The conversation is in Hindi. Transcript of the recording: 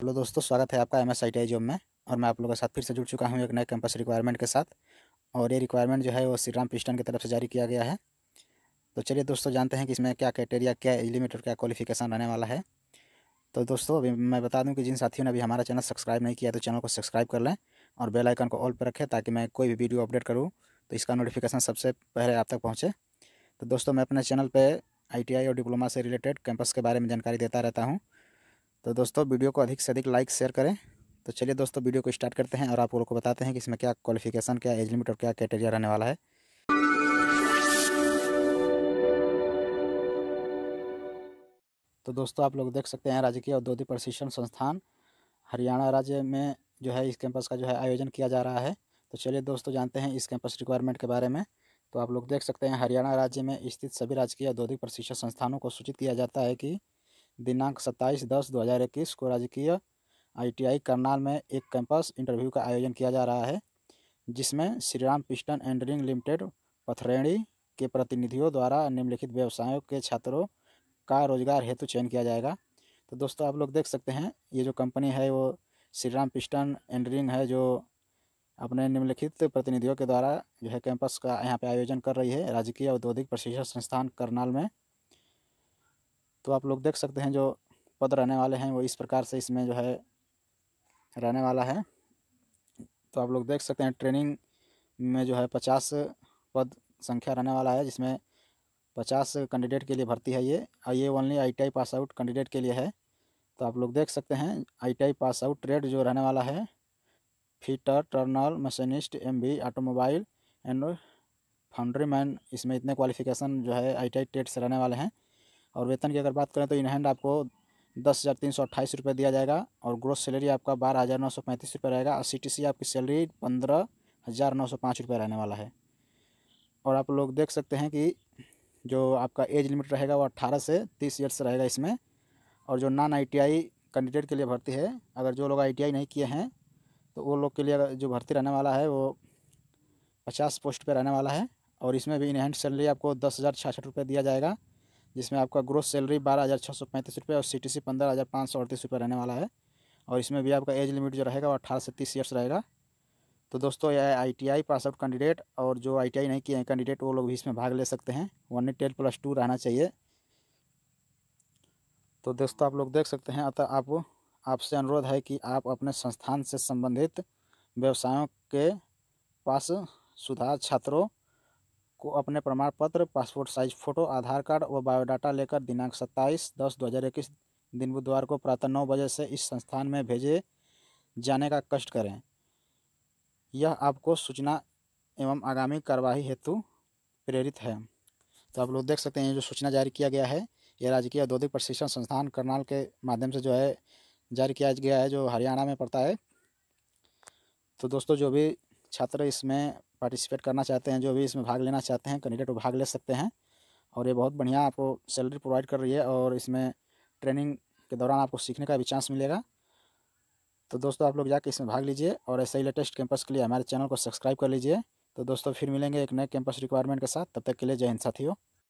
हेलो दोस्तों स्वागत है आपका M S I T I job में और मैं आप लोगों के साथ फिर से जुड़ चुका हूँ एक नए कैंपस रिक्वायरमेंट के साथ और ये रिक्वायरमेंट जो है वो श्रीराम पिस्टन की तरफ से जारी किया गया है तो चलिए दोस्तों जानते हैं कि इसमें क्या क्राइटेरिया क्या एज लिमिट और क्या क्वालिफिकेशन रहने वाला है तो दोस्तों अभी मैं बता दूँ कि जिन साथियों ने अभी हमारा चैनल सब्सक्राइब नहीं किया तो चैनल को सब्सक्राइब कर लें और बेलाइकन को ऑल पर रखें ताकि मैं कोई भी वीडियो अपडेट करूँ तो इसका नोटिफिकेशन सबसे पहले आप तक पहुँचे तो दोस्तों मैं अपने चैनल पर आई और डिप्लोमा से रिलेटेड कैंपस के बारे में जानकारी देता रहता हूँ तो दोस्तों वीडियो को अधिक से अधिक लाइक शेयर करें तो चलिए दोस्तों वीडियो को स्टार्ट करते हैं और आप लोगों को बताते हैं कि इसमें क्या क्वालिफिकेशन क्या एज लिमिट और क्या क्राइटेरिया रहने वाला है तो दोस्तों आप लोग देख सकते हैं राजकीय औद्योगिक प्रशिक्षण संस्थान हरियाणा राज्य में जो है इस कैंपस का जो है आयोजन किया जा रहा है तो चलिए दोस्तों जानते हैं इस कैंपस रिक्वायरमेंट के बारे में तो आप लोग देख सकते हैं हरियाणा राज्य में स्थित सभी राजकीय औद्योगिक प्रशिक्षण संस्थानों को सूचित किया जाता है कि दिनांक सत्ताईस दस दो हज़ार इक्कीस को राजकीय आईटीआई करनाल में एक कैंपस इंटरव्यू का आयोजन किया जा रहा है जिसमें Shriram piston and ring limited Pathredi के प्रतिनिधियों द्वारा निम्नलिखित व्यवसायों के छात्रों का रोजगार हेतु चयन किया जाएगा तो दोस्तों आप लोग देख सकते हैं ये जो कंपनी है वो श्रीराम पिस्टन एंडरिंग है जो अपने निम्नलिखित प्रतिनिधियों के द्वारा जो है कैंपस का यहाँ पे आयोजन कर रही है राजकीय औद्योगिक प्रशिक्षण संस्थान करनाल में तो आप लोग देख सकते हैं जो पद रहने वाले हैं वो इस प्रकार से इसमें जो है रहने वाला है तो आप लोग देख सकते हैं ट्रेनिंग में जो है पचास पद संख्या रहने वाला है जिसमें पचास कैंडिडेट के लिए भर्ती है ये और ये only I pass out candidate के लिए है तो आप लोग देख सकते हैं आई पास आउट ट्रेड जो रहने वाला है fitter turner machinist M B automobile and foundryman इसमें इतने क्वालिफिकेशन जो है आई टी ट्रेड से रहने वाले हैं और वेतन की अगर बात करें तो इन हैंड आपको दस हज़ार तीन सौ अट्ठाईस रुपये दिया जाएगा और ग्रोथ सैलरी आपका बारह हज़ार नौ सौ पैंतीस रुपये रहेगा और सी टी सी आपकी सैलरी पंद्रह हज़ार नौ सौ पाँच रुपये रहने वाला है और आप लोग देख सकते हैं कि जो आपका एज लिमिट रहेगा वो अट्ठारह से तीस ईयर्स रहेगा इसमें और जो नॉन आई कैंडिडेट के लिए भर्ती है अगर जो लोग आई नहीं किए हैं तो वो लोग के लिए जो भर्ती रहने वाला है वो पचास पोस्ट पर रहने वाला है और इसमें भी इनहैंड सैलरी आपको दस हज़ार छियासठ रुपये दिया जाएगा जिसमें आपका ग्रोथ सैलरी बारह हज़ार छः सौ पैंतीस रुपये और सी टी सी पंद्रह हज़ार पाँच सौ अड़तीस रुपये रहने वाला है और इसमें भी आपका एज लिमिट जो रहेगा वो अठारह से तीस ईयर्स रहेगा तो दोस्तों यह I T I pass out candidate और जो आई टी आई नहीं किए हैं कैंडिडेट वो लोग भी इसमें भाग ले सकते हैं वन टेन प्लस टू रहना चाहिए तो दोस्तों आप लोग देख सकते हैं अतः आप आपसे अनुरोध है कि आप अपने संस्थान से संबंधित व्यवसायों के पास सुधार छात्रों आपको अपने प्रमाण पत्र passport size photo Aadhaar card व बायोडाटा लेकर दिनांक सत्ताईस दस दो हज़ार इक्कीस दिन बुधवार को प्रातः नौ बजे से इस संस्थान में भेजे जाने का कष्ट करें यह आपको सूचना एवं आगामी कार्यवाही हेतु प्रेरित है तो आप लोग देख सकते हैं जो सूचना जारी किया गया है यह राजकीय औद्योगिक प्रशिक्षण संस्थान करनाल के माध्यम से जो है जारी किया गया है जो हरियाणा में पड़ता है तो दोस्तों जो भी छात्र इसमें पार्टिसिपेट करना चाहते हैं जो भी इसमें भाग लेना चाहते हैं कैंडिडेट वो भाग ले सकते हैं और ये बहुत बढ़िया आपको सैलरी प्रोवाइड कर रही है और इसमें ट्रेनिंग के दौरान आपको सीखने का भी चांस मिलेगा तो दोस्तों आप लोग जाके इसमें भाग लीजिए और ऐसे ही लेटेस्ट कैंपस के लिए हमारे चैनल को सब्सक्राइब कर लीजिए तो दोस्तों फिर मिलेंगे एक नए कैंपस रिक्वायरमेंट के साथ तब तक के लिए जय हिंद साथियों